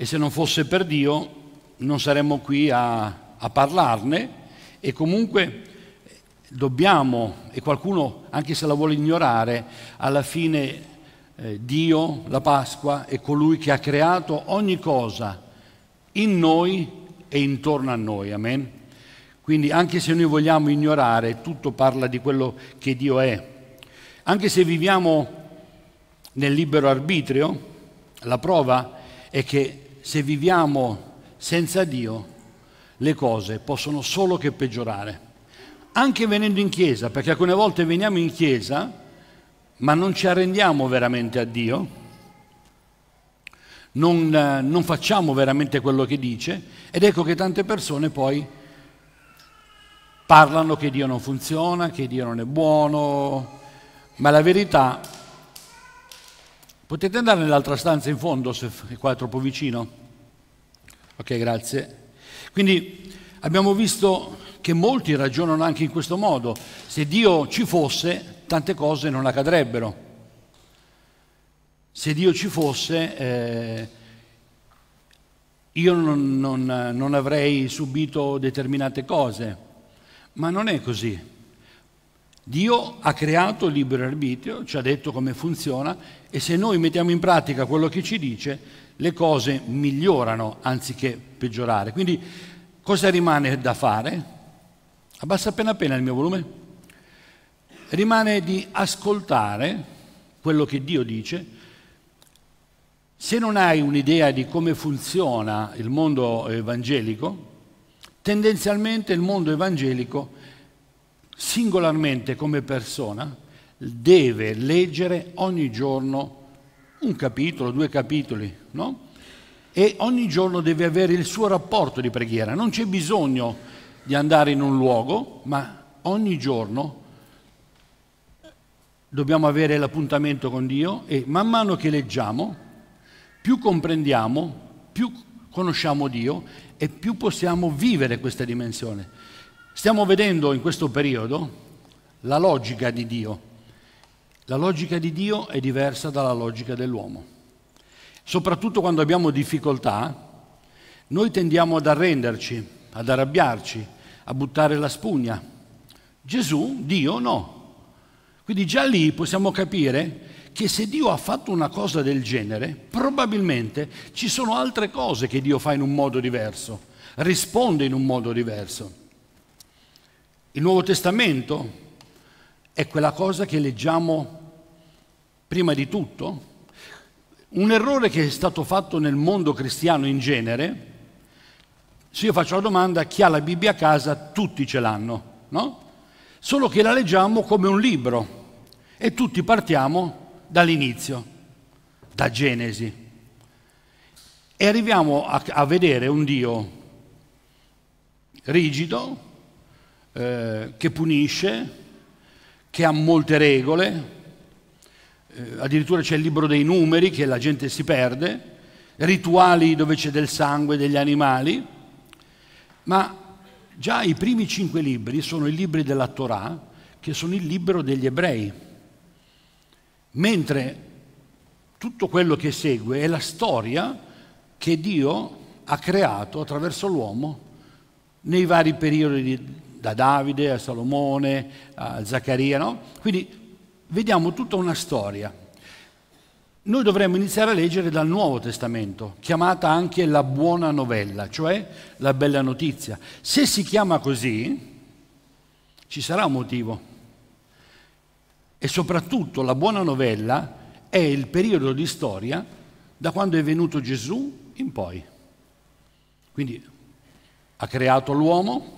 e se non fosse per Dio non saremmo qui a, a parlarne e comunque dobbiamo, e qualcuno anche se la vuole ignorare, alla fine eh, Dio, la Pasqua, è colui che ha creato ogni cosa in noi e intorno a noi, amen? Quindi anche se noi vogliamo ignorare, tutto parla di quello che Dio è. Anche se viviamo nel libero arbitrio, la prova è che se viviamo senza Dio, le cose possono solo che peggiorare. Anche venendo in chiesa, perché alcune volte veniamo in chiesa, ma non ci arrendiamo veramente a Dio, non, non facciamo veramente quello che dice, ed ecco che tante persone poi parlano che Dio non funziona, che Dio non è buono, ma la verità... Potete andare nell'altra stanza in fondo, se qua è troppo vicino? Ok, grazie. Quindi abbiamo visto che molti ragionano anche in questo modo. Se Dio ci fosse, tante cose non accadrebbero. Se Dio ci fosse, eh, io non, non, non avrei subito determinate cose. Ma non è così. Dio ha creato il libero arbitrio, ci ha detto come funziona e se noi mettiamo in pratica quello che ci dice, le cose migliorano anziché peggiorare. Quindi cosa rimane da fare? Abbassa appena appena il mio volume. Rimane di ascoltare quello che Dio dice. Se non hai un'idea di come funziona il mondo evangelico, tendenzialmente il mondo evangelico, singolarmente come persona, deve leggere ogni giorno un capitolo, due capitoli, no? E ogni giorno deve avere il suo rapporto di preghiera. Non c'è bisogno di andare in un luogo, ma ogni giorno dobbiamo avere l'appuntamento con Dio e man mano che leggiamo, più comprendiamo, più conosciamo Dio e più possiamo vivere questa dimensione. Stiamo vedendo in questo periodo la logica di Dio la logica di Dio è diversa dalla logica dell'uomo. Soprattutto quando abbiamo difficoltà, noi tendiamo ad arrenderci, ad arrabbiarci, a buttare la spugna. Gesù, Dio, no. Quindi già lì possiamo capire che se Dio ha fatto una cosa del genere, probabilmente ci sono altre cose che Dio fa in un modo diverso, risponde in un modo diverso. Il Nuovo Testamento è quella cosa che leggiamo prima di tutto, un errore che è stato fatto nel mondo cristiano in genere, se io faccio la domanda, chi ha la Bibbia a casa, tutti ce l'hanno, no? Solo che la leggiamo come un libro e tutti partiamo dall'inizio, da Genesi. E arriviamo a, a vedere un Dio rigido, eh, che punisce, che ha molte regole, eh, addirittura c'è il libro dei numeri che la gente si perde, rituali dove c'è del sangue, degli animali, ma già i primi cinque libri sono i libri della Torah, che sono il libro degli ebrei, mentre tutto quello che segue è la storia che Dio ha creato attraverso l'uomo nei vari periodi di, da Davide a Salomone a Zaccaria, no? Quindi vediamo tutta una storia. Noi dovremmo iniziare a leggere dal Nuovo Testamento, chiamata anche la buona novella, cioè la bella notizia. Se si chiama così, ci sarà un motivo. E soprattutto la buona novella è il periodo di storia da quando è venuto Gesù in poi. Quindi ha creato l'uomo,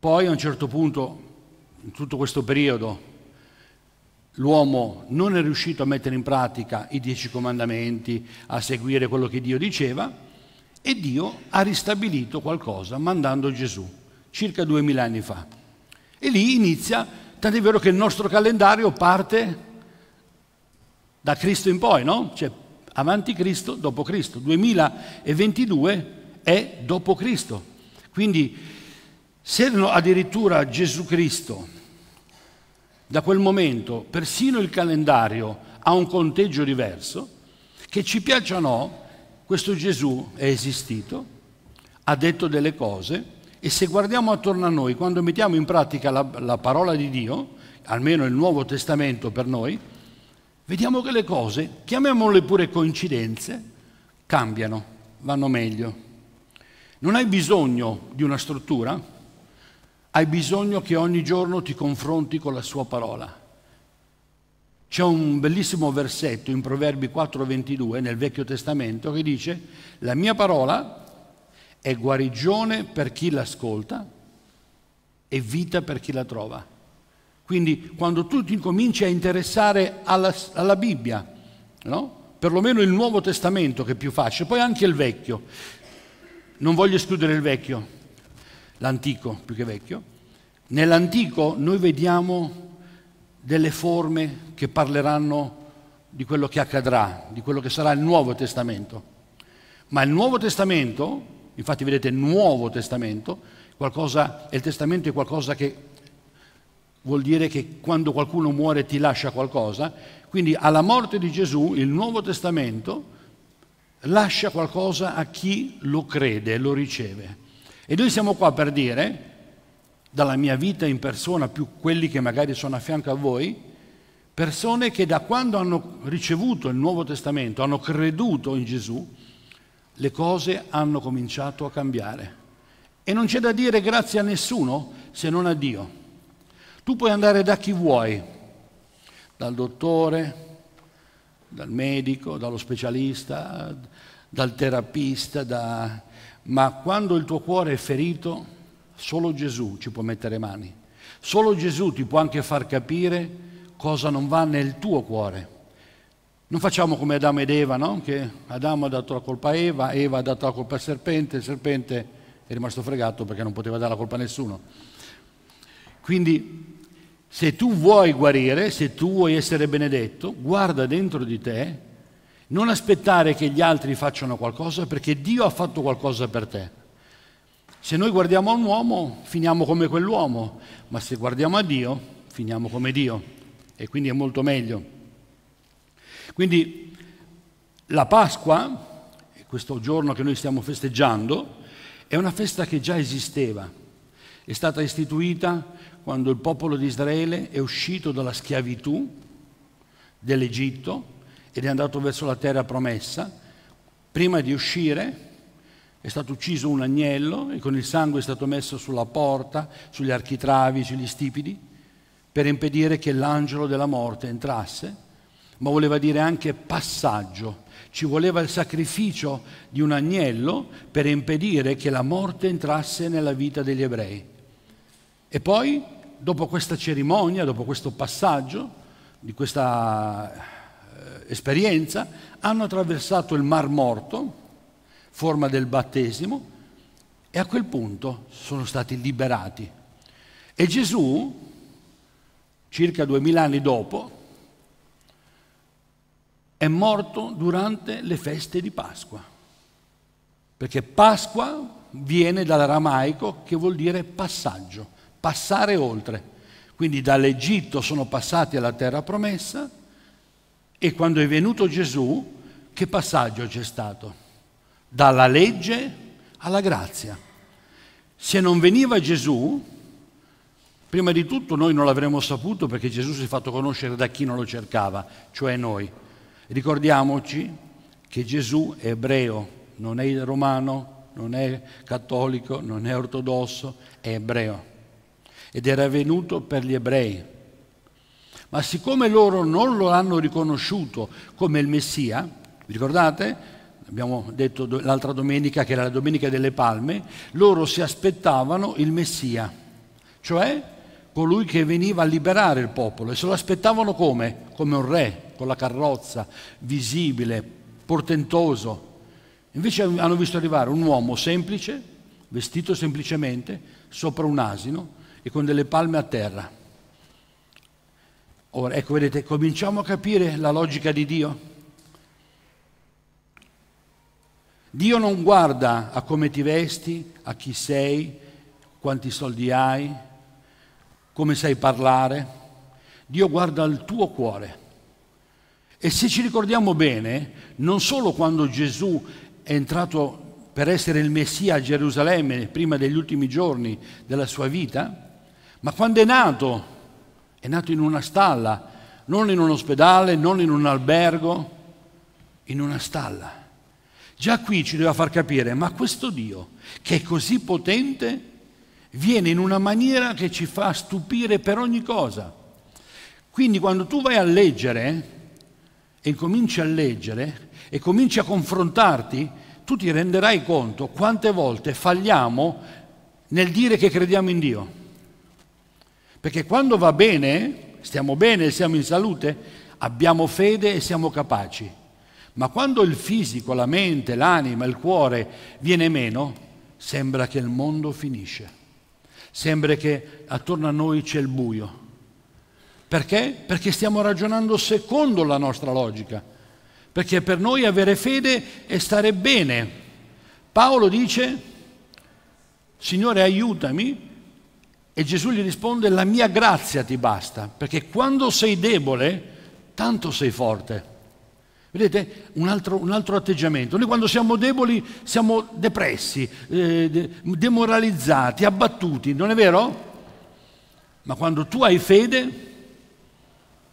poi a un certo punto in tutto questo periodo l'uomo non è riuscito a mettere in pratica i dieci comandamenti, a seguire quello che Dio diceva, e Dio ha ristabilito qualcosa mandando Gesù circa duemila anni fa. E lì inizia, tant'è vero che il nostro calendario parte da Cristo in poi, no? Cioè avanti Cristo, dopo Cristo. 2022 è dopo Cristo. Quindi Serano addirittura Gesù Cristo. Da quel momento persino il calendario ha un conteggio diverso, che ci piaccia o no, questo Gesù è esistito, ha detto delle cose e se guardiamo attorno a noi, quando mettiamo in pratica la, la parola di Dio, almeno il Nuovo Testamento per noi, vediamo che le cose, chiamiamole pure coincidenze, cambiano, vanno meglio. Non hai bisogno di una struttura, hai bisogno che ogni giorno ti confronti con la sua parola. C'è un bellissimo versetto in Proverbi 4:22 nel Vecchio Testamento che dice, la mia parola è guarigione per chi l'ascolta e vita per chi la trova. Quindi quando tu ti incominci a interessare alla, alla Bibbia, no? perlomeno il Nuovo Testamento che è più facile, poi anche il Vecchio, non voglio escludere il Vecchio, l'antico più che vecchio, nell'antico noi vediamo delle forme che parleranno di quello che accadrà, di quello che sarà il Nuovo Testamento. Ma il Nuovo Testamento, infatti vedete Nuovo Testamento, qualcosa, il testamento è qualcosa che vuol dire che quando qualcuno muore ti lascia qualcosa, quindi alla morte di Gesù il Nuovo Testamento lascia qualcosa a chi lo crede, lo riceve. E noi siamo qua per dire, dalla mia vita in persona, più quelli che magari sono a fianco a voi, persone che da quando hanno ricevuto il Nuovo Testamento, hanno creduto in Gesù, le cose hanno cominciato a cambiare. E non c'è da dire grazie a nessuno se non a Dio. Tu puoi andare da chi vuoi, dal dottore, dal medico, dallo specialista, dal terapista, da, ma quando il tuo cuore è ferito, solo Gesù ci può mettere mani. Solo Gesù ti può anche far capire cosa non va nel tuo cuore. Non facciamo come Adamo ed Eva, no? Che Adamo ha dato la colpa a Eva, Eva ha dato la colpa al serpente, il serpente è rimasto fregato perché non poteva dare la colpa a nessuno. Quindi se tu vuoi guarire, se tu vuoi essere benedetto, guarda dentro di te non aspettare che gli altri facciano qualcosa perché Dio ha fatto qualcosa per te. Se noi guardiamo a un uomo, finiamo come quell'uomo, ma se guardiamo a Dio, finiamo come Dio. E quindi è molto meglio. Quindi la Pasqua, questo giorno che noi stiamo festeggiando, è una festa che già esisteva. È stata istituita quando il popolo di Israele è uscito dalla schiavitù dell'Egitto ed è andato verso la terra promessa, prima di uscire è stato ucciso un agnello e con il sangue è stato messo sulla porta, sugli architravi, sugli stipiti, per impedire che l'angelo della morte entrasse, ma voleva dire anche passaggio. Ci voleva il sacrificio di un agnello per impedire che la morte entrasse nella vita degli ebrei. E poi, dopo questa cerimonia, dopo questo passaggio, di questa eh, esperienza, hanno attraversato il Mar Morto, forma del battesimo, e a quel punto sono stati liberati. E Gesù, circa duemila anni dopo, è morto durante le feste di Pasqua, perché Pasqua viene dall'aramaico che vuol dire passaggio, passare oltre. Quindi dall'Egitto sono passati alla terra promessa, e quando è venuto Gesù, che passaggio c'è stato? Dalla legge alla grazia. Se non veniva Gesù, prima di tutto noi non l'avremmo saputo perché Gesù si è fatto conoscere da chi non lo cercava, cioè noi. Ricordiamoci che Gesù è ebreo, non è romano, non è cattolico, non è ortodosso, è ebreo. Ed era venuto per gli ebrei ma siccome loro non lo hanno riconosciuto come il Messia, vi ricordate? Abbiamo detto l'altra domenica che era la domenica delle palme, loro si aspettavano il Messia, cioè colui che veniva a liberare il popolo e se lo aspettavano come? Come un re, con la carrozza, visibile, portentoso. Invece hanno visto arrivare un uomo semplice, vestito semplicemente, sopra un asino e con delle palme a terra. Ora, ecco, vedete, cominciamo a capire la logica di Dio. Dio non guarda a come ti vesti, a chi sei, quanti soldi hai, come sai parlare. Dio guarda al tuo cuore. E se ci ricordiamo bene, non solo quando Gesù è entrato per essere il Messia a Gerusalemme prima degli ultimi giorni della sua vita, ma quando è nato è nato in una stalla, non in un ospedale, non in un albergo, in una stalla. Già qui ci deve far capire, ma questo Dio, che è così potente, viene in una maniera che ci fa stupire per ogni cosa. Quindi quando tu vai a leggere eh, e cominci a leggere e cominci a confrontarti, tu ti renderai conto quante volte falliamo nel dire che crediamo in Dio. Perché quando va bene, stiamo bene, siamo in salute, abbiamo fede e siamo capaci. Ma quando il fisico, la mente, l'anima, il cuore viene meno, sembra che il mondo finisce. Sembra che attorno a noi c'è il buio. Perché? Perché stiamo ragionando secondo la nostra logica. Perché per noi avere fede è stare bene. Paolo dice, Signore aiutami e Gesù gli risponde, la mia grazia ti basta, perché quando sei debole, tanto sei forte. Vedete, un altro, un altro atteggiamento. Noi quando siamo deboli siamo depressi, eh, demoralizzati, abbattuti, non è vero? Ma quando tu hai fede,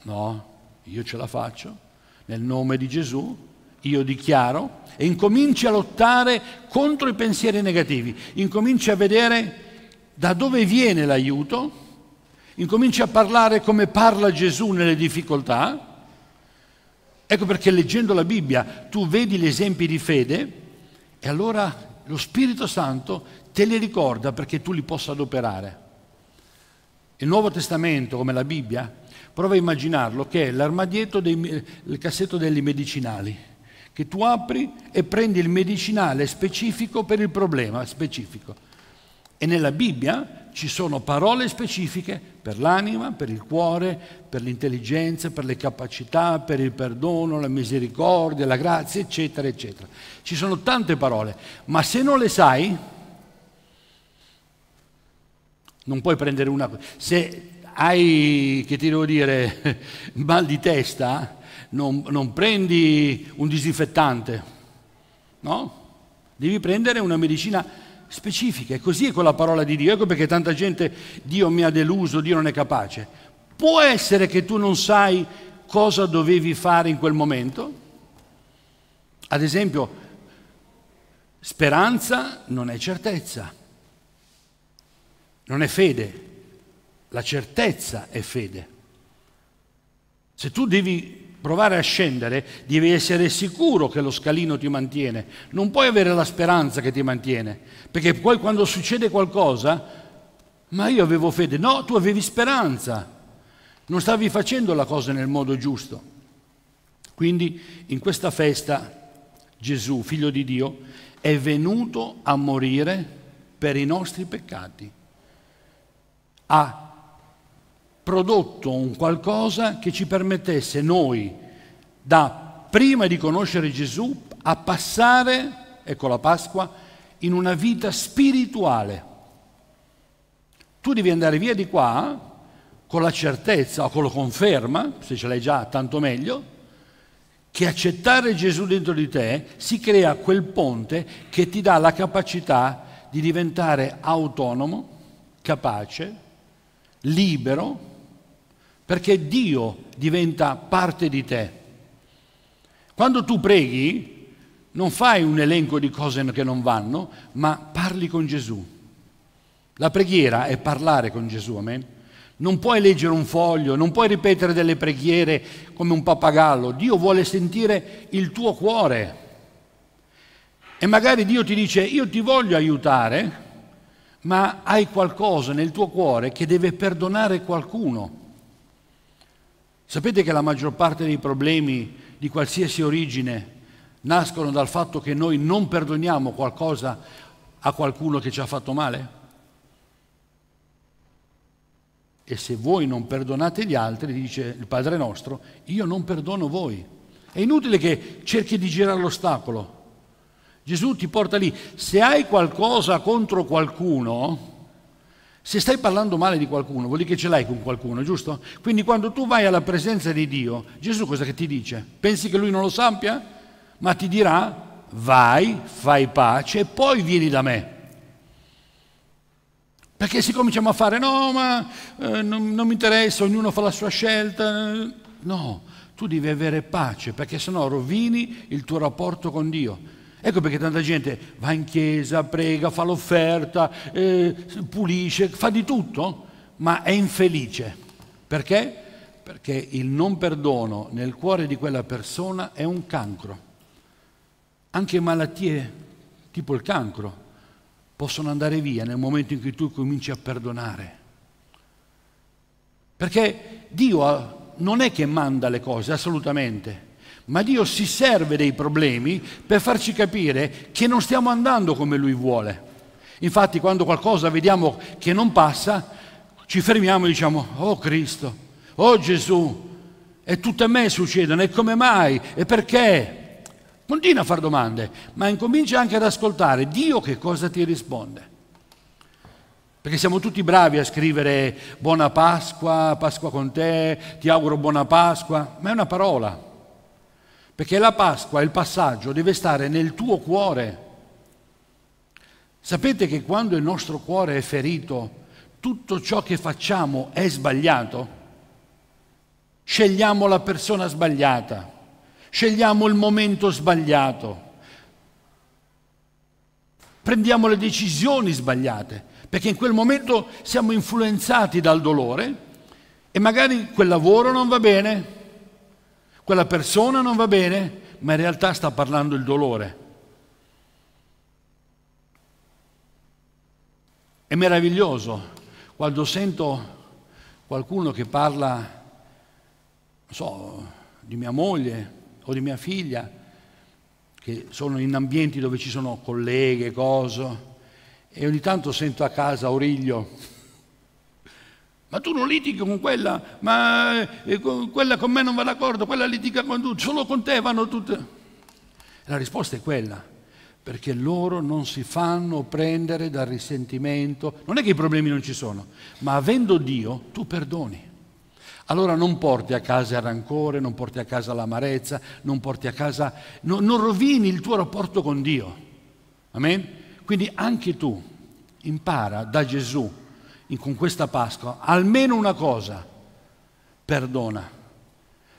no, io ce la faccio, nel nome di Gesù, io dichiaro, e incominci a lottare contro i pensieri negativi, incominci a vedere da dove viene l'aiuto, incominci a parlare come parla Gesù nelle difficoltà. Ecco perché leggendo la Bibbia tu vedi gli esempi di fede e allora lo Spirito Santo te li ricorda perché tu li possa adoperare. Il Nuovo Testamento, come la Bibbia, prova a immaginarlo che è l'armadietto, dei, il cassetto dei medicinali, che tu apri e prendi il medicinale specifico per il problema specifico e nella Bibbia ci sono parole specifiche per l'anima, per il cuore, per l'intelligenza, per le capacità, per il perdono, la misericordia, la grazia, eccetera, eccetera. Ci sono tante parole, ma se non le sai, non puoi prendere una... Se hai, che ti devo dire, mal di testa, non, non, prendi un disinfettante, no? Devi prendere una medicina specifica, è così con la parola di Dio, ecco perché tanta gente Dio mi ha deluso, Dio non è capace. Può essere che tu non sai cosa dovevi fare in quel momento? Ad esempio, speranza non è certezza, non è fede, la certezza è fede. Se tu devi provare a scendere, devi essere sicuro che lo scalino ti mantiene. Non puoi avere la speranza che ti mantiene, perché poi quando succede qualcosa, ma io avevo fede, no, tu avevi speranza, non stavi facendo la cosa nel modo giusto. Quindi in questa festa Gesù, figlio di Dio, è venuto a morire per i nostri peccati. Ha prodotto un qualcosa che ci permettesse noi, da prima di conoscere Gesù, a passare, ecco la Pasqua, in una vita spirituale. Tu devi andare via di qua con la certezza o con la conferma, se ce l'hai già tanto meglio, che accettare Gesù dentro di te si crea quel ponte che ti dà la capacità di diventare autonomo, capace, libero perché Dio diventa parte di te. Quando tu preghi, non fai un elenco di cose che non vanno, ma parli con Gesù. La preghiera è parlare con Gesù, amen. Non puoi leggere un foglio, non puoi ripetere delle preghiere come un pappagallo. Dio vuole sentire il tuo cuore. E magari Dio ti dice, io ti voglio aiutare, ma hai qualcosa nel tuo cuore che deve perdonare qualcuno. Sapete che la maggior parte dei problemi di qualsiasi origine nascono dal fatto che noi non perdoniamo qualcosa a qualcuno che ci ha fatto male? E se voi non perdonate gli altri, dice il Padre nostro, io non perdono voi. È inutile che cerchi di girare l'ostacolo. Gesù ti porta lì. Se hai qualcosa contro qualcuno, se stai parlando male di qualcuno, vuol dire che ce l'hai con qualcuno, giusto? Quindi quando tu vai alla presenza di Dio, Gesù cosa che ti dice? Pensi che lui non lo sappia? Ma ti dirà, vai, fai pace e poi vieni da me. Perché se cominciamo a fare, no, ma eh, non, non mi interessa, ognuno fa la sua scelta. No, tu devi avere pace, perché sennò rovini il tuo rapporto con Dio. Ecco perché tanta gente va in chiesa, prega, fa l'offerta, eh, pulisce, fa di tutto, ma è infelice. Perché? Perché il non perdono nel cuore di quella persona è un cancro. Anche malattie tipo il cancro possono andare via nel momento in cui tu cominci a perdonare. Perché Dio eh, non è che manda le cose, assolutamente ma Dio si serve dei problemi per farci capire che non stiamo andando come Lui vuole. Infatti quando qualcosa vediamo che non passa, ci fermiamo e diciamo, oh Cristo, oh Gesù, e tutto a me succedono, e come mai, e perché? Continua a fare domande, ma incomincia anche ad ascoltare Dio che cosa ti risponde. Perché siamo tutti bravi a scrivere buona Pasqua, Pasqua con te, ti auguro buona Pasqua, ma è una parola perché la Pasqua, il passaggio, deve stare nel tuo cuore. Sapete che quando il nostro cuore è ferito, tutto ciò che facciamo è sbagliato? Scegliamo la persona sbagliata, scegliamo il momento sbagliato, prendiamo le decisioni sbagliate, perché in quel momento siamo influenzati dal dolore e magari quel lavoro non va bene, quella persona non va bene, ma in realtà sta parlando il dolore. È meraviglioso quando sento qualcuno che parla, non so, di mia moglie o di mia figlia, che sono in ambienti dove ci sono colleghe, cose, e ogni tanto sento a casa Auriglio ma tu non litighi con quella, ma eh, eh, quella con me non va d'accordo, quella litiga con tu, solo con te vanno tutte. La risposta è quella, perché loro non si fanno prendere dal risentimento. Non è che i problemi non ci sono, ma avendo Dio tu perdoni. Allora non porti a casa il rancore, non porti a casa l'amarezza, non porti a casa... No, non rovini il tuo rapporto con Dio. Amen? Quindi anche tu impara da Gesù con questa Pasqua, almeno una cosa, perdona.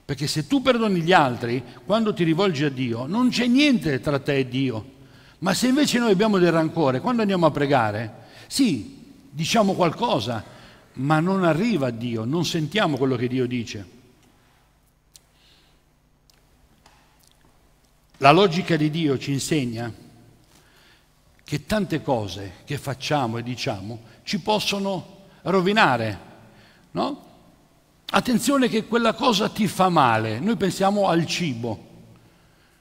Perché se tu perdoni gli altri, quando ti rivolgi a Dio, non c'è niente tra te e Dio. Ma se invece noi abbiamo del rancore, quando andiamo a pregare, sì, diciamo qualcosa, ma non arriva a Dio, non sentiamo quello che Dio dice. La logica di Dio ci insegna che tante cose che facciamo e diciamo ci possono rovinare. No? Attenzione che quella cosa ti fa male, noi pensiamo al cibo,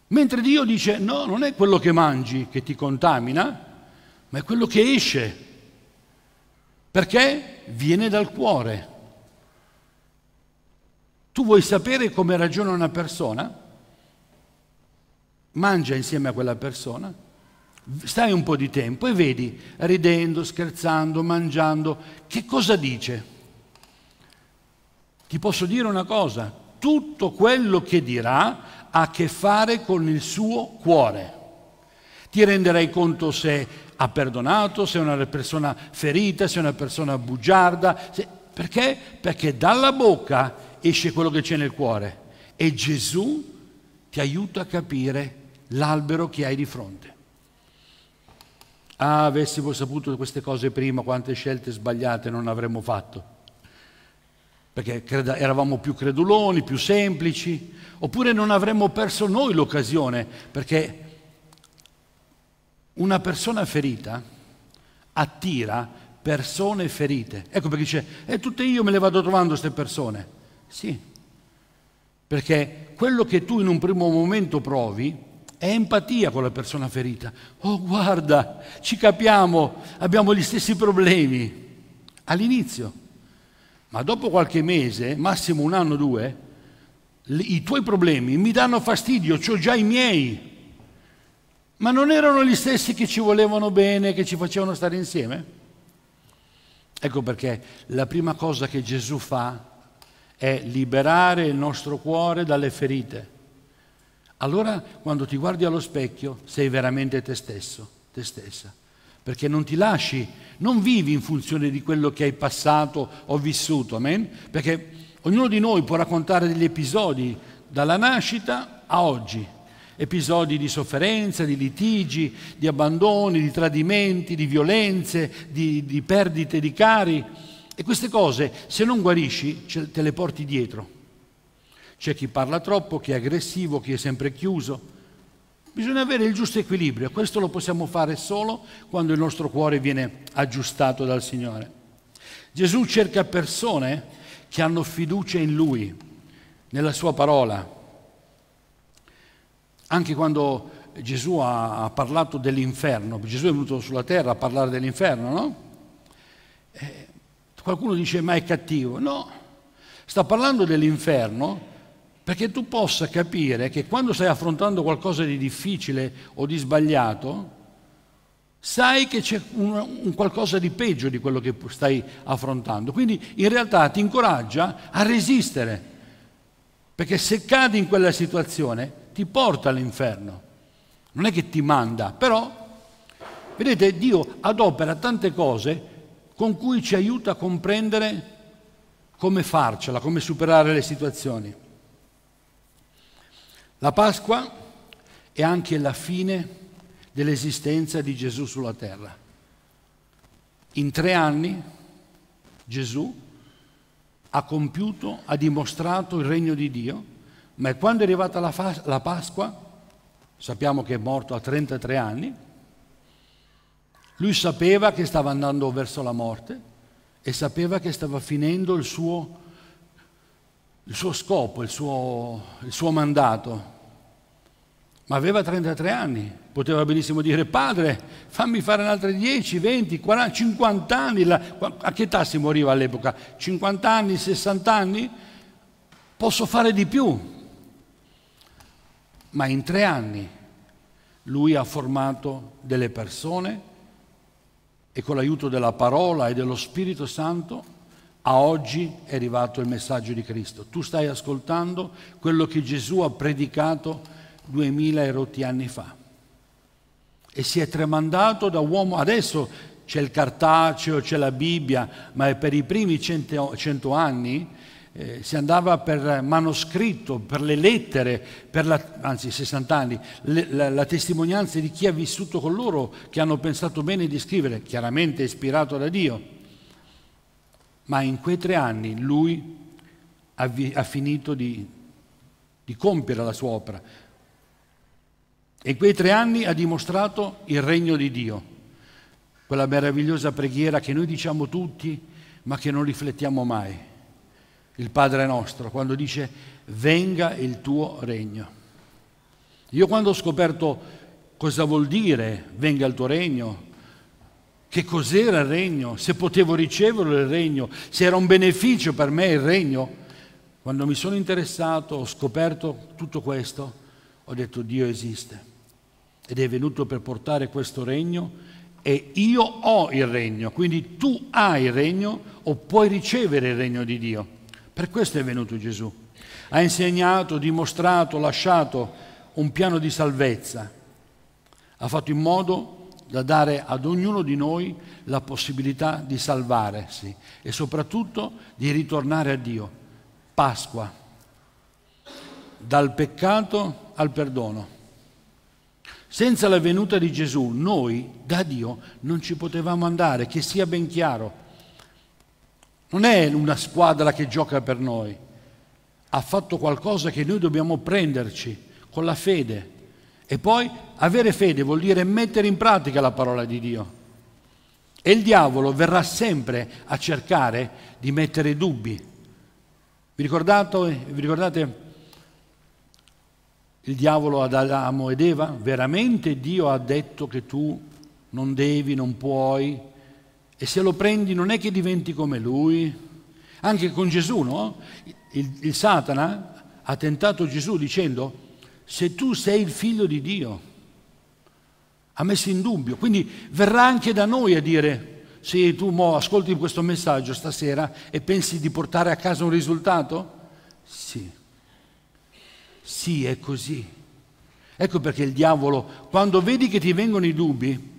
mentre Dio dice no, non è quello che mangi che ti contamina, ma è quello che esce, perché viene dal cuore. Tu vuoi sapere come ragiona una persona? Mangia insieme a quella persona stai un po' di tempo e vedi, ridendo, scherzando, mangiando, che cosa dice? Ti posso dire una cosa, tutto quello che dirà ha a che fare con il suo cuore. Ti renderai conto se ha perdonato, se è una persona ferita, se è una persona bugiarda. Se... Perché? Perché dalla bocca esce quello che c'è nel cuore. E Gesù ti aiuta a capire l'albero che hai di fronte. Ah, avessimo saputo queste cose prima, quante scelte sbagliate non avremmo fatto. Perché creda- eravamo più creduloni, più semplici, oppure non avremmo perso noi l'occasione, perché una persona ferita attira persone ferite. Ecco perché dice, e tutte io me le vado trovando queste persone. Sì, perché quello che tu in un primo momento provi è empatia con la persona ferita. Oh guarda, ci capiamo, abbiamo gli stessi problemi. All'inizio, ma dopo qualche mese, massimo un anno o due, i tuoi problemi mi danno fastidio, ho già i miei. Ma non erano gli stessi che ci volevano bene, che ci facevano stare insieme? Ecco perché la prima cosa che Gesù fa è liberare il nostro cuore dalle ferite allora quando ti guardi allo specchio sei veramente te stesso, te stessa, perché non ti lasci, non vivi in funzione di quello che hai passato o vissuto, amen? Perché ognuno di noi può raccontare degli episodi dalla nascita a oggi, episodi di sofferenza, di litigi, di abbandoni, di tradimenti, di violenze, di, di perdite di cari. E queste cose, se non guarisci, te le porti dietro. C'è chi parla troppo, chi è aggressivo, chi è sempre chiuso. Bisogna avere il giusto equilibrio, questo lo possiamo fare solo quando il nostro cuore viene aggiustato dal Signore. Gesù cerca persone che hanno fiducia in Lui, nella Sua parola. Anche quando Gesù ha parlato dell'inferno, Gesù è venuto sulla terra a parlare dell'inferno, no? Eh, qualcuno dice ma è cattivo, no, sta parlando dell'inferno perché tu possa capire che quando stai affrontando qualcosa di difficile o di sbagliato, sai che c'è un, un, qualcosa di peggio di quello che stai affrontando. Quindi in realtà ti incoraggia a resistere, perché se cadi in quella situazione ti porta all'inferno, non è che ti manda, però vedete Dio adopera tante cose con cui ci aiuta a comprendere come farcela, come superare le situazioni. La Pasqua è anche la fine dell'esistenza di Gesù sulla terra. In tre anni Gesù ha compiuto, ha dimostrato il regno di Dio, ma quando è arrivata la, fa- la Pasqua, sappiamo che è morto a 33 anni, lui sapeva che stava andando verso la morte e sapeva che stava finendo il suo regno il suo scopo, il suo, il suo mandato. Ma aveva 33 anni, poteva benissimo dire padre, fammi fare altri 10, 20, 40, 50 anni, la, a che età si moriva all'epoca? 50 anni, 60 anni? Posso fare di più. Ma in tre anni lui ha formato delle persone e con l'aiuto della parola e dello Spirito Santo a oggi è arrivato il messaggio di Cristo. Tu stai ascoltando quello che Gesù ha predicato duemila e rotti anni fa. E si è tremandato da uomo. Adesso c'è il cartaceo, c'è la Bibbia, ma per i primi cento, cento anni eh, si andava per manoscritto, per le lettere, per la, anzi 60 anni, le, la, la, testimonianza di chi ha vissuto con loro, che hanno pensato bene di scrivere, chiaramente ispirato da Dio ma in quei tre anni lui ha, ha finito di, di compiere la sua opera. E in quei tre anni ha dimostrato il regno di Dio, quella meravigliosa preghiera che noi diciamo tutti, ma che non riflettiamo mai. Il Padre nostro, quando dice venga il tuo regno. Io quando ho scoperto cosa vuol dire venga il tuo regno, che cos'era il regno? Se potevo riceverlo il regno? Se era un beneficio per me il regno? Quando mi sono interessato, ho scoperto tutto questo, ho detto Dio esiste ed è venuto per portare questo regno e io ho il regno, quindi tu hai il regno o puoi ricevere il regno di Dio. Per questo è venuto Gesù. Ha insegnato, dimostrato, lasciato un piano di salvezza. Ha fatto in modo da dare ad ognuno di noi la possibilità di salvarsi e soprattutto di ritornare a Dio. Pasqua, dal peccato al perdono. Senza la venuta di Gesù noi da Dio non ci potevamo andare, che sia ben chiaro. Non è una squadra che gioca per noi, ha fatto qualcosa che noi dobbiamo prenderci con la fede e poi avere fede vuol dire mettere in pratica la parola di Dio. E il diavolo verrà sempre a cercare di mettere dubbi. Vi ricordate, vi ricordate il diavolo ad Adamo ed Eva? Veramente Dio ha detto che tu non devi, non puoi. E se lo prendi non è che diventi come lui. Anche con Gesù, no? Il, il Satana ha tentato Gesù dicendo se tu sei il figlio di Dio. Ha messo in dubbio, quindi verrà anche da noi a dire, se tu mo ascolti questo messaggio stasera e pensi di portare a casa un risultato? Sì, sì è così. Ecco perché il diavolo, quando vedi che ti vengono i dubbi,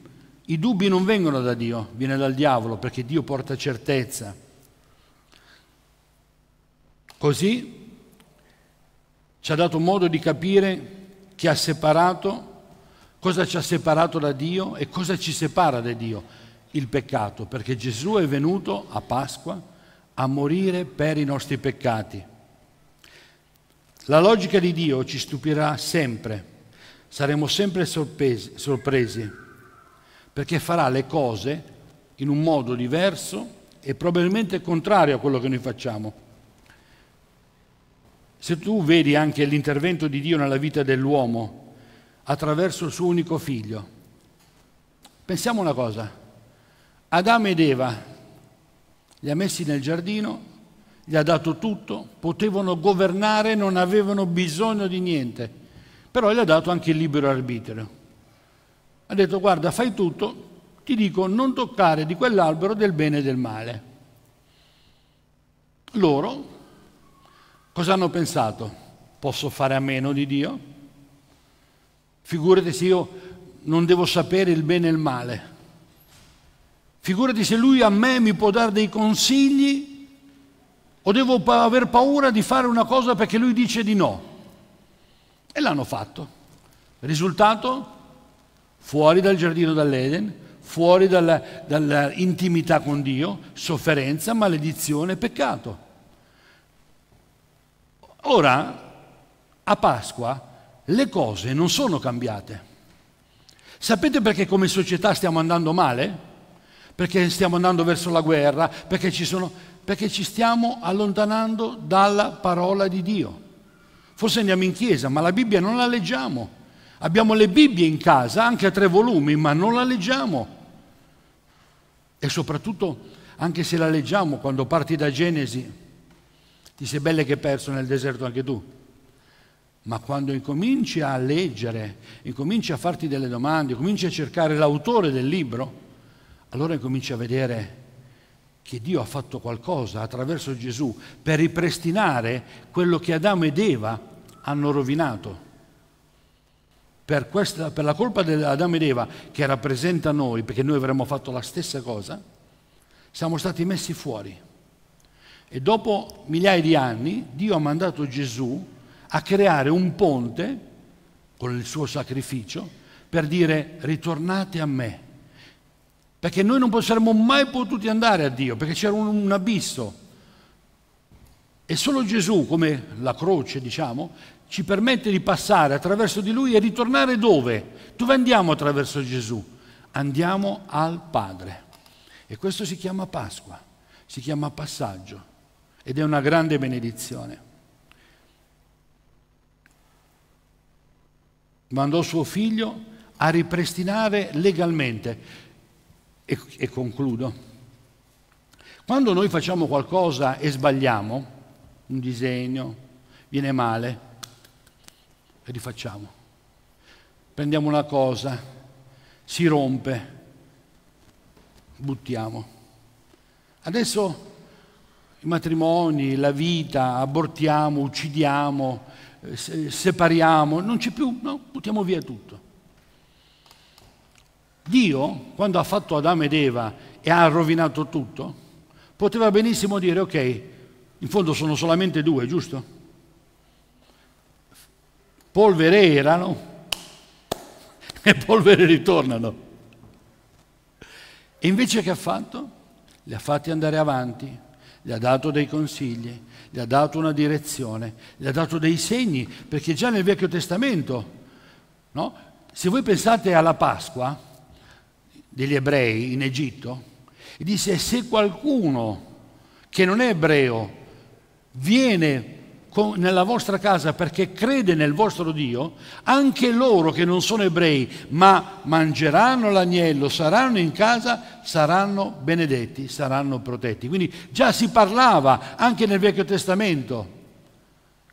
i dubbi non vengono da Dio, viene dal diavolo perché Dio porta certezza. Così ci ha dato modo di capire chi ha separato, cosa ci ha separato da Dio e cosa ci separa da Dio, il peccato, perché Gesù è venuto a Pasqua a morire per i nostri peccati. La logica di Dio ci stupirà sempre, saremo sempre sorpresi, sorpresi, perché farà le cose in un modo diverso e probabilmente contrario a quello che noi facciamo. Se tu vedi anche l'intervento di Dio nella vita dell'uomo attraverso il suo unico figlio, pensiamo una cosa, Adamo ed Eva li ha messi nel giardino, gli ha dato tutto, potevano governare, non avevano bisogno di niente, però gli ha dato anche il libero arbitrio. Ha detto guarda fai tutto, ti dico non toccare di quell'albero del bene e del male. Loro Cosa hanno pensato? Posso fare a meno di Dio? Figurati se io non devo sapere il bene e il male. Figurati se lui a me mi può dare dei consigli o devo pa- aver paura di fare una cosa perché lui dice di no. E l'hanno fatto. Risultato? Fuori dal giardino dall'Eden, fuori dall'intimità con Dio, sofferenza, maledizione, peccato. Ora, a Pasqua, le cose non sono cambiate. Sapete perché come società stiamo andando male? Perché stiamo andando verso la guerra? Perché ci, sono, perché ci stiamo allontanando dalla parola di Dio. Forse andiamo in chiesa, ma la Bibbia non la leggiamo. Abbiamo le Bibbie in casa, anche a tre volumi, ma non la leggiamo. E soprattutto, anche se la leggiamo quando parti da Genesi, ti sei belle che perso nel deserto anche tu. Ma quando incominci a leggere, incominci a farti delle domande, cominci a cercare l'autore del libro, allora incominci a vedere che Dio ha fatto qualcosa attraverso Gesù per ripristinare quello che Adamo ed Eva hanno rovinato. Per, questa, per la colpa di Adamo ed Eva, che rappresenta noi, perché noi avremmo fatto la stessa cosa, siamo stati messi fuori. E dopo migliaia di anni Dio ha mandato Gesù a creare un ponte con il suo sacrificio per dire ritornate a me. Perché noi non saremmo mai potuti andare a Dio, perché c'era un, un abisso. E solo Gesù, come la croce, diciamo, ci permette di passare attraverso di Lui e ritornare dove? Dove andiamo attraverso Gesù? Andiamo al Padre. E questo si chiama Pasqua, si chiama passaggio ed è una grande benedizione. Mandò suo figlio a ripristinare legalmente, e, e concludo, quando noi facciamo qualcosa e sbagliamo, un disegno, viene male, rifacciamo. Prendiamo una cosa, si rompe, buttiamo. Adesso i matrimoni, la vita, abortiamo, uccidiamo, eh, separiamo, non c'è più, no, buttiamo via tutto. Dio, quando ha fatto Adamo ed Eva e ha rovinato tutto, poteva benissimo dire, ok, in fondo sono solamente due, giusto? Polvere erano e polvere ritornano. E invece che ha fatto? Le ha fatti andare avanti, gli ha dato dei consigli, gli ha dato una direzione, gli ha dato dei segni, perché già nel Vecchio Testamento, no? se voi pensate alla Pasqua degli ebrei in Egitto, e disse se qualcuno che non è ebreo viene nella vostra casa perché crede nel vostro Dio, anche loro che non sono ebrei, ma mangeranno l'agnello, saranno in casa, saranno benedetti, saranno protetti. Quindi già si parlava anche nel Vecchio Testamento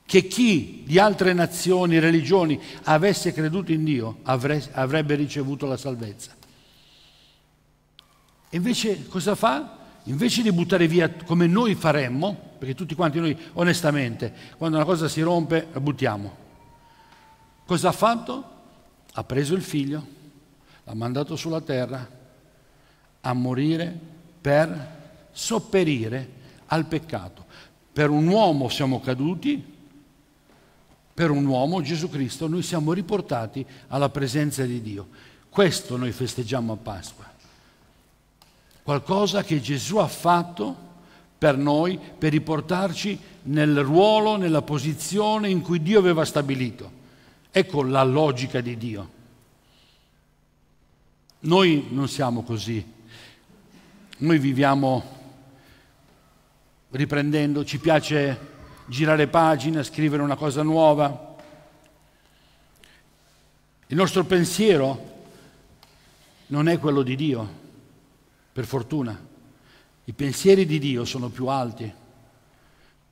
che chi di altre nazioni, religioni avesse creduto in Dio avrebbe ricevuto la salvezza. invece cosa fa? Invece di buttare via come noi faremmo, perché tutti quanti noi onestamente, quando una cosa si rompe, la buttiamo. Cosa ha fatto? Ha preso il figlio, l'ha mandato sulla terra a morire per sopperire al peccato. Per un uomo siamo caduti, per un uomo, Gesù Cristo, noi siamo riportati alla presenza di Dio. Questo noi festeggiamo a Pasqua. Qualcosa che Gesù ha fatto per noi per riportarci nel ruolo, nella posizione in cui Dio aveva stabilito. Ecco la logica di Dio. Noi non siamo così. Noi viviamo riprendendo, ci piace girare pagina, scrivere una cosa nuova. Il nostro pensiero non è quello di Dio, per fortuna. I pensieri di Dio sono più alti.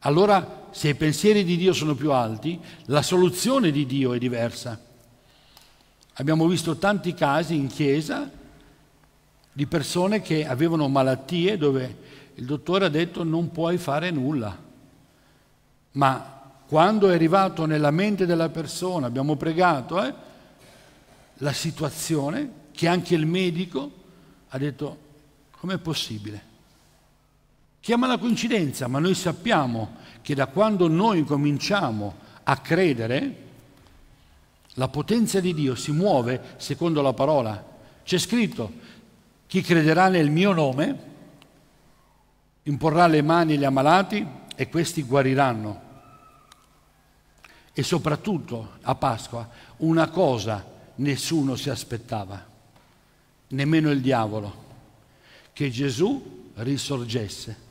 Allora, se i pensieri di Dio sono più alti, la soluzione di Dio è diversa. Abbiamo visto tanti casi in chiesa di persone che avevano malattie dove il dottore ha detto non puoi fare nulla. Ma quando è arrivato nella mente della persona, abbiamo pregato, eh, la situazione che anche il medico ha detto com'è possibile? Chiamala coincidenza, ma noi sappiamo che da quando noi cominciamo a credere, la potenza di Dio si muove secondo la parola. C'è scritto, chi crederà nel mio nome imporrà le mani agli ammalati e questi guariranno. E soprattutto a Pasqua una cosa nessuno si aspettava, nemmeno il diavolo, che Gesù risorgesse.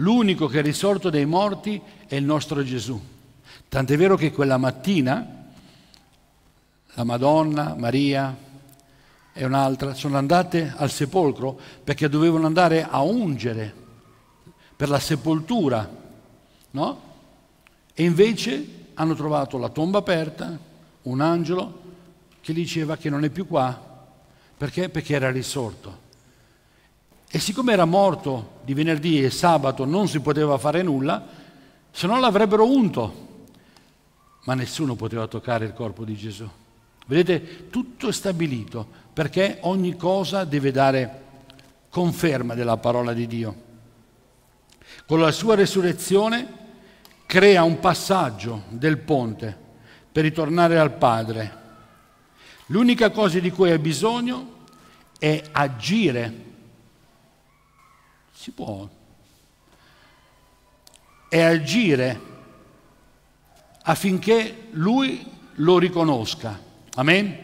L'unico che è risorto dai morti è il nostro Gesù. Tant'è vero che quella mattina la Madonna, Maria e un'altra sono andate al sepolcro perché dovevano andare a ungere per la sepoltura, no? E invece hanno trovato la tomba aperta, un angelo che diceva che non è più qua, perché? Perché era risorto. E siccome era morto di venerdì e sabato non si poteva fare nulla, se no l'avrebbero unto. Ma nessuno poteva toccare il corpo di Gesù. Vedete, tutto è stabilito perché ogni cosa deve dare conferma della parola di Dio. Con la sua resurrezione crea un passaggio del ponte per ritornare al Padre. L'unica cosa di cui ha bisogno è agire si può. E agire affinché lui lo riconosca. Amen?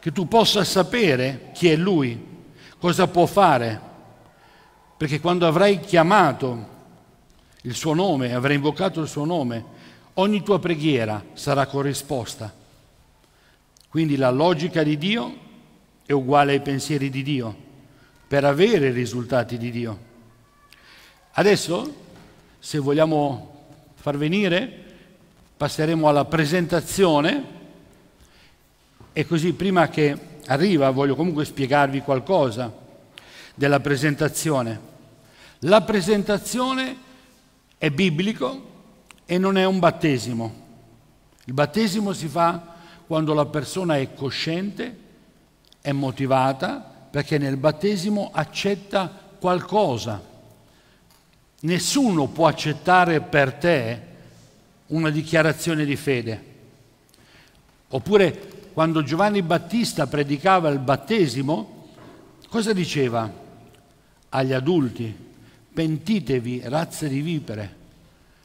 Che tu possa sapere chi è lui, cosa può fare, perché quando avrai chiamato il suo nome, avrai invocato il suo nome, ogni tua preghiera sarà corrisposta. Quindi la logica di Dio è uguale ai pensieri di Dio per avere i risultati di Dio. Adesso, se vogliamo far venire, passeremo alla presentazione e così prima che arriva voglio comunque spiegarvi qualcosa della presentazione. La presentazione è biblico e non è un battesimo. Il battesimo si fa quando la persona è cosciente, è motivata, perché nel battesimo accetta qualcosa. Nessuno può accettare per te una dichiarazione di fede. Oppure quando Giovanni Battista predicava il battesimo, cosa diceva agli adulti? Pentitevi, razze di vipere,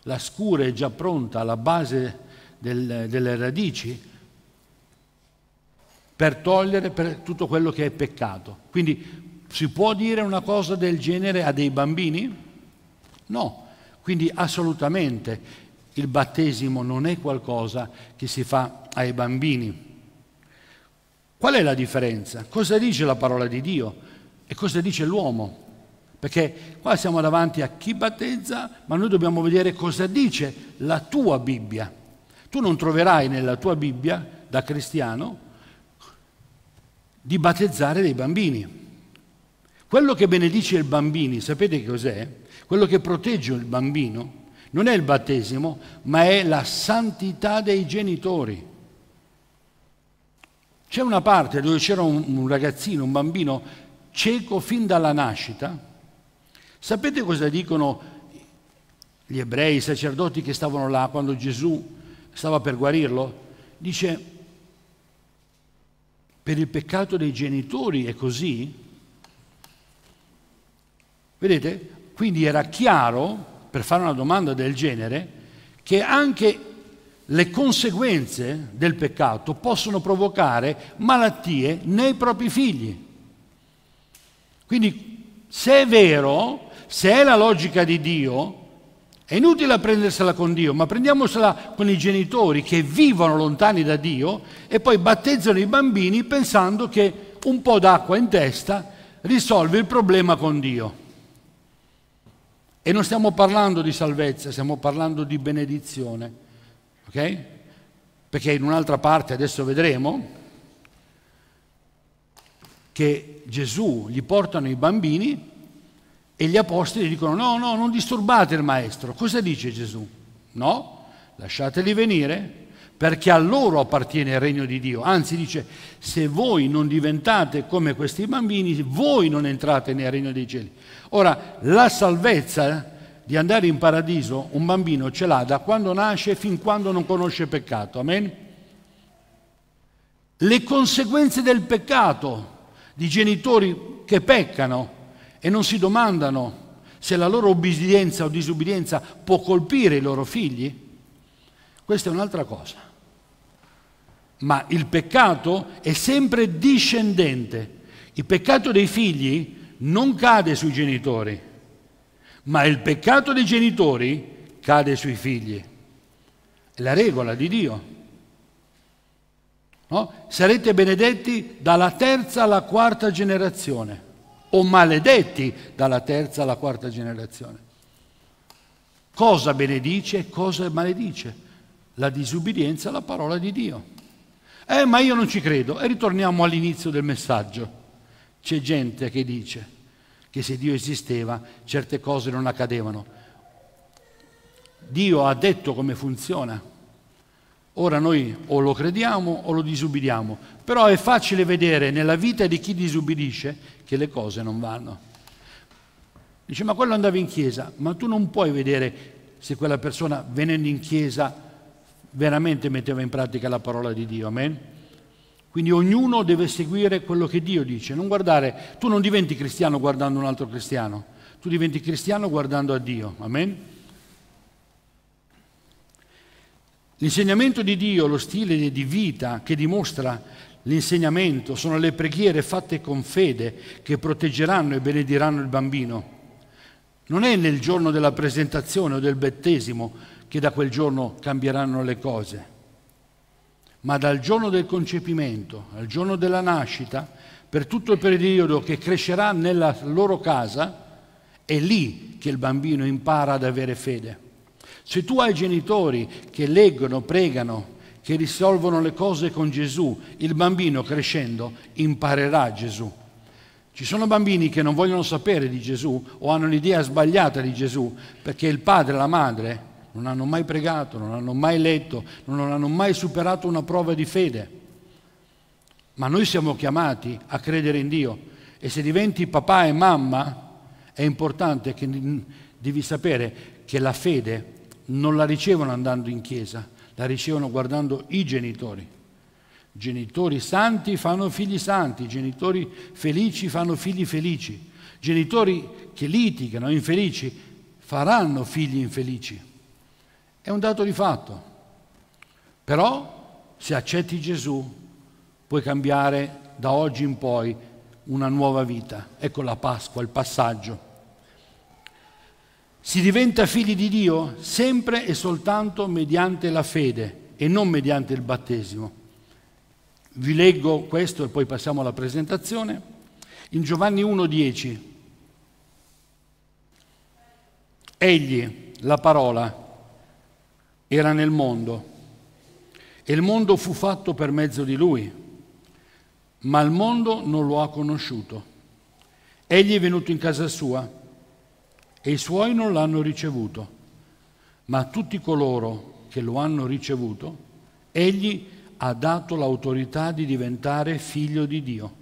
la scura è già pronta, alla base del, delle radici, per togliere per tutto quello che è peccato. Quindi si può dire una cosa del genere a dei bambini? No, quindi assolutamente il battesimo non è qualcosa che si fa ai bambini. Qual è la differenza? Cosa dice la parola di Dio e cosa dice l'uomo? Perché qua siamo davanti a chi battezza, ma noi dobbiamo vedere cosa dice la tua Bibbia. Tu non troverai nella tua Bibbia, da cristiano, di battezzare dei bambini. Quello che benedice i bambini, sapete cos'è? Quello che protegge il bambino non è il battesimo, ma è la santità dei genitori. C'è una parte dove c'era un, ragazzino, un bambino cieco fin dalla nascita. Sapete cosa dicono gli ebrei, i sacerdoti che stavano là quando Gesù stava per guarirlo? Dice, per il peccato dei genitori è così? Vedete? Quindi era chiaro, per fare una domanda del genere, che anche le conseguenze del peccato possono provocare malattie nei propri figli. Quindi se è vero, se è la logica di Dio, è inutile prendersela con Dio, ma prendiamosela con i genitori che vivono lontani da Dio e poi battezzano i bambini pensando che un po' d'acqua in testa risolve il problema con Dio. E non stiamo parlando di salvezza, stiamo parlando di benedizione, ok? Perché in un'altra parte, adesso vedremo, che Gesù gli portano i bambini e gli apostoli dicono no, no, non disturbate il maestro. Cosa dice Gesù? No, lasciateli venire perché a loro appartiene il regno di Dio. Anzi dice, se voi non diventate come questi bambini, voi non entrate nel regno dei cieli. Ora, la salvezza eh, di andare in paradiso, un bambino ce l'ha da quando nasce fin quando non conosce peccato. Amen? Le conseguenze del peccato di genitori che peccano e non si domandano se la loro obbedienza o disobbedienza può colpire i loro figli, questa è un'altra cosa. Ma il peccato è sempre discendente. Il peccato dei figli non cade sui genitori, ma il peccato dei genitori cade sui figli. È la regola di Dio. No? Sarete benedetti dalla terza alla quarta generazione o maledetti dalla terza alla quarta generazione. Cosa benedice e cosa maledice? La disubbidienza alla parola di Dio. Eh, ma io non ci credo. E ritorniamo all'inizio del messaggio. C'è gente che dice che se Dio esisteva certe cose non accadevano. Dio ha detto come funziona Ora noi o lo crediamo o lo disubbidiamo, però è facile vedere nella vita di chi disubbidisce che le cose non vanno. Dice, ma quello andava in chiesa, ma tu non puoi vedere se quella persona venendo in chiesa veramente metteva in pratica la parola di Dio, amen? Quindi ognuno deve seguire quello che Dio dice, non guardare, tu non diventi cristiano guardando un altro cristiano, tu diventi cristiano guardando a Dio, amen? L'insegnamento di Dio, lo stile di vita che dimostra l'insegnamento, sono le preghiere fatte con fede che proteggeranno e benediranno il bambino. Non è nel giorno della presentazione o del battesimo che da quel giorno cambieranno le cose, ma dal giorno del concepimento al giorno della nascita, per tutto il periodo che crescerà nella loro casa, è lì che il bambino impara ad avere fede. Se tu hai genitori che leggono, pregano, che risolvono le cose con Gesù, il bambino crescendo imparerà Gesù. Ci sono bambini che non vogliono sapere di Gesù o hanno un'idea sbagliata di Gesù perché il padre e la madre non hanno mai pregato, non hanno mai letto, non hanno mai superato una prova di fede. Ma noi siamo chiamati a credere in Dio e se diventi papà e mamma è importante che devi sapere che la fede non la ricevono andando in chiesa, la ricevono guardando i genitori. Genitori santi fanno figli santi, genitori felici fanno figli felici, genitori che litigano, infelici, faranno figli infelici. È un dato di fatto. Però se accetti Gesù puoi cambiare da oggi in poi una nuova vita. Ecco la Pasqua, il passaggio. Si diventa figli di Dio sempre e soltanto mediante la fede e non mediante il battesimo. Vi leggo questo e poi passiamo alla presentazione. In Giovanni 1,10. Egli, la parola, era nel mondo e il mondo fu fatto per mezzo di lui, ma il mondo non lo ha conosciuto. Egli è venuto in casa sua e i suoi non l'hanno ricevuto, ma a tutti coloro che lo hanno ricevuto, egli ha dato l'autorità di diventare figlio di Dio,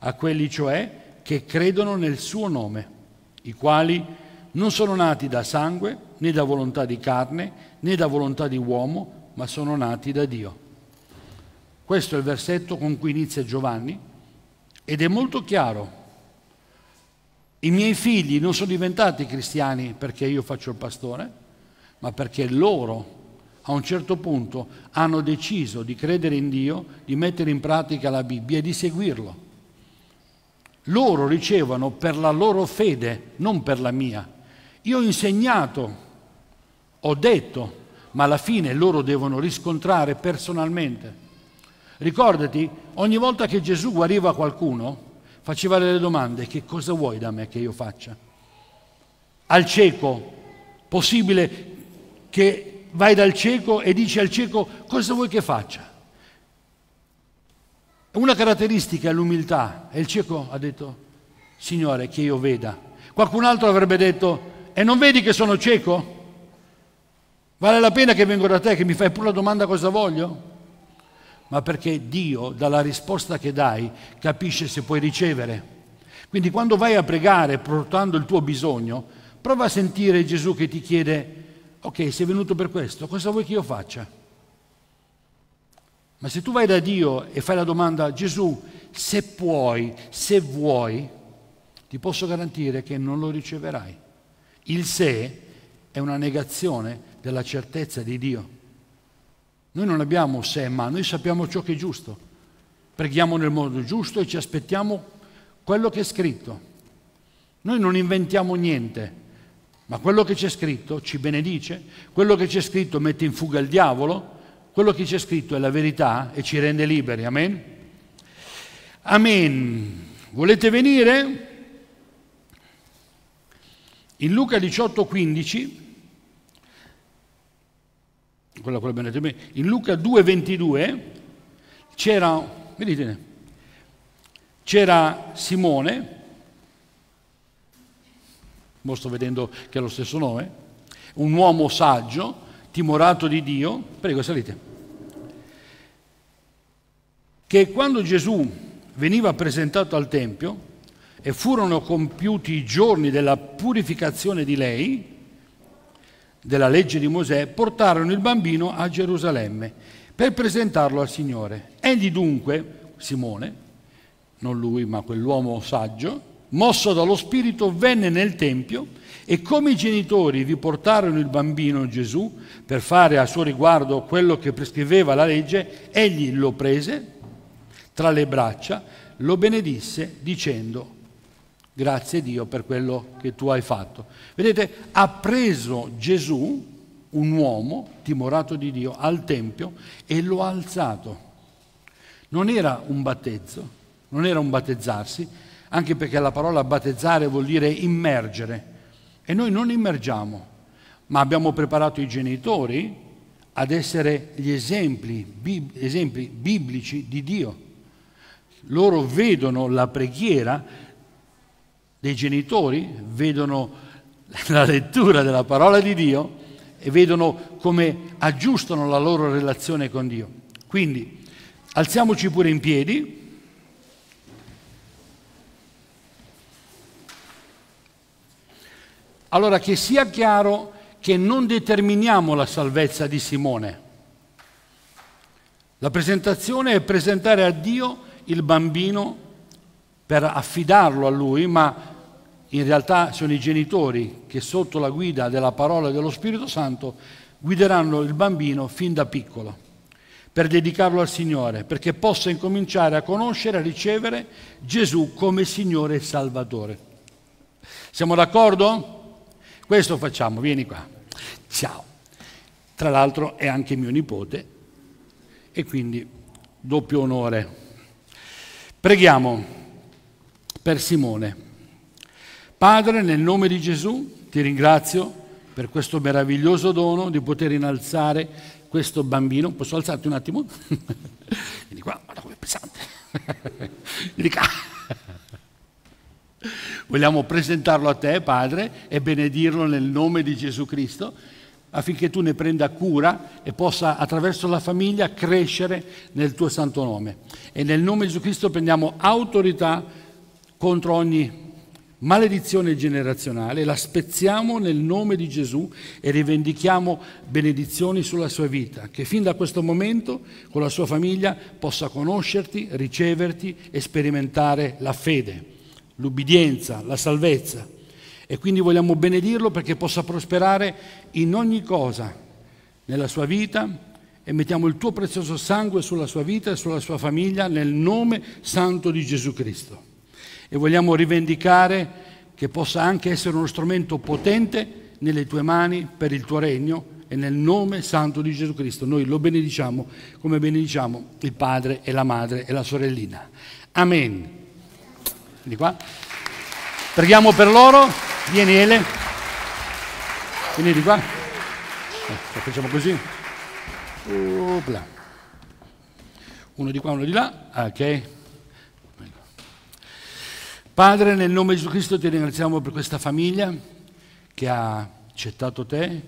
a quelli cioè che credono nel suo nome, i quali non sono nati da sangue, né da volontà di carne, né da volontà di uomo, ma sono nati da Dio. Questo è il versetto con cui inizia Giovanni ed è molto chiaro i miei figli non sono diventati cristiani perché io faccio il pastore, ma perché loro a un certo punto hanno deciso di credere in Dio, di mettere in pratica la Bibbia e di seguirlo. Loro ricevono per la loro fede, non per la mia. Io ho insegnato, ho detto, ma alla fine loro devono riscontrare personalmente. Ricordati, ogni volta che Gesù guariva qualcuno, faceva delle domande, che cosa vuoi da me che io faccia? Al cieco, possibile che vai dal cieco e dici al cieco cosa vuoi che faccia? Una caratteristica è l'umiltà e il cieco ha detto, Signore, che io veda. Qualcun altro avrebbe detto, e non vedi che sono cieco? Vale la pena che vengo da te, che mi fai pure la domanda cosa voglio? ma perché Dio dalla risposta che dai capisce se puoi ricevere. Quindi quando vai a pregare portando il tuo bisogno, prova a sentire Gesù che ti chiede, ok, sei venuto per questo, cosa vuoi che io faccia? Ma se tu vai da Dio e fai la domanda, Gesù, se puoi, se vuoi, ti posso garantire che non lo riceverai. Il se è una negazione della certezza di Dio. Noi non abbiamo se ma, noi sappiamo ciò che è giusto. Preghiamo nel modo giusto e ci aspettiamo quello che è scritto. Noi non inventiamo niente, ma quello che c'è scritto ci benedice, quello che c'è scritto mette in fuga il diavolo, quello che c'è scritto è la verità e ci rende liberi. Amen? Amen. Volete venire? In Luca 18, 15 quella con la benedizione. In Luca 2,22 c'era, vedete, c'era Simone, mo sto vedendo che ha lo stesso nome, un uomo saggio, timorato di Dio, prego salite, che quando Gesù veniva presentato al Tempio e furono compiuti i giorni della purificazione di lei, della legge di Mosè, portarono il bambino a Gerusalemme per presentarlo al Signore. Egli dunque, Simone, non lui ma quell'uomo saggio, mosso dallo Spirito, venne nel Tempio e come i genitori vi portarono il bambino Gesù per fare a suo riguardo quello che prescriveva la legge, egli lo prese tra le braccia, lo benedisse dicendo Grazie Dio per quello che tu hai fatto. Vedete, ha preso Gesù, un uomo timorato di Dio, al Tempio e lo ha alzato. Non era un battezzo, non era un battezzarsi, anche perché la parola battezzare vuol dire immergere. E noi non immergiamo, ma abbiamo preparato i genitori ad essere gli esempi, bib esempi biblici di Dio. Loro vedono la preghiera dei genitori, vedono la lettura della parola di Dio e vedono come aggiustano la loro relazione con Dio. Quindi alziamoci pure in piedi. Allora che sia chiaro che non determiniamo la salvezza di Simone. La presentazione è presentare a Dio il bambino per affidarlo a lui, ma in realtà sono i genitori che sotto la guida della parola dello Spirito Santo guideranno il bambino fin da piccolo per dedicarlo al Signore, perché possa incominciare a conoscere e a ricevere Gesù come Signore e Salvatore. Siamo d'accordo? Questo facciamo, vieni qua. Ciao. Tra l'altro è anche mio nipote e quindi doppio onore. Preghiamo per Simone. Padre, nel nome di Gesù, ti ringrazio per questo meraviglioso dono di poter innalzare questo bambino. Posso alzarti un attimo? Vieni qua, guarda come è pesante. Vieni qua. Vogliamo presentarlo a te, Padre, e benedirlo nel nome di Gesù Cristo, affinché tu ne prenda cura e possa attraverso la famiglia crescere nel tuo santo nome. E nel nome di Gesù Cristo prendiamo autorità contro ogni maledizione generazionale, la spezziamo nel nome di Gesù e rivendichiamo benedizioni sulla sua vita, che fin da questo momento con la sua famiglia possa conoscerti, riceverti e sperimentare la fede, l'ubbidienza, la salvezza. E quindi vogliamo benedirlo perché possa prosperare in ogni cosa, nella sua vita e mettiamo il tuo prezioso sangue sulla sua vita e sulla sua famiglia nel nome santo di Gesù Cristo e vogliamo rivendicare che possa anche essere uno strumento potente nelle tue mani per il tuo regno e nel nome santo di Gesù Cristo. Noi lo benediciamo come benediciamo il padre e la madre e la sorellina. Amen. Vieni qua. Preghiamo per loro. Vieni Ele. Vieni di qua. Eh, facciamo così. Opla. Uno di qua, uno di là. Ok. Padre, nel nome di Gesù Cristo ti ringraziamo per questa famiglia che ha accettato te,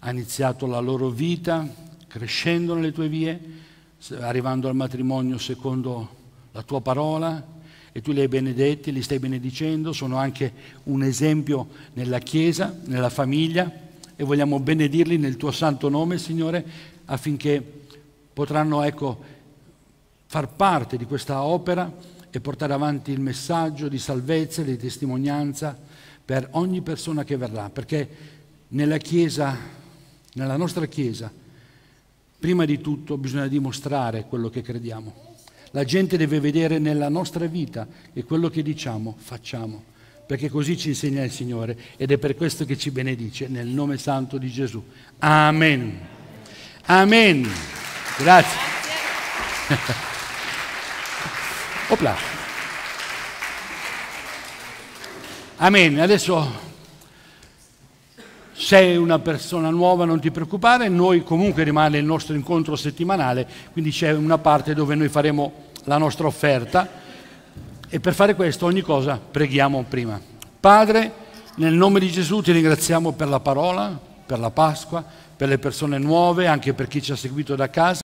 ha iniziato la loro vita crescendo nelle tue vie, arrivando al matrimonio secondo la tua parola e tu li hai benedetti, li stai benedicendo, sono anche un esempio nella Chiesa, nella famiglia e vogliamo benedirli nel tuo santo nome, Signore, affinché potranno ecco, far parte di questa opera e portare avanti il messaggio di salvezza e di testimonianza per ogni persona che verrà, perché nella Chiesa, nella nostra Chiesa, prima di tutto bisogna dimostrare quello che crediamo. La gente deve vedere nella nostra vita che quello che diciamo facciamo, perché così ci insegna il Signore ed è per questo che ci benedice nel nome santo di Gesù. Amen. Amen. Grazie. Opla. Amen. Adesso sei una persona nuova, non ti preoccupare, noi comunque rimane il nostro incontro settimanale, quindi c'è una parte dove noi faremo la nostra offerta e per fare questo ogni cosa preghiamo prima. Padre, nel nome di Gesù ti ringraziamo per la parola, per la Pasqua, per le persone nuove, anche per chi ci ha seguito da casa.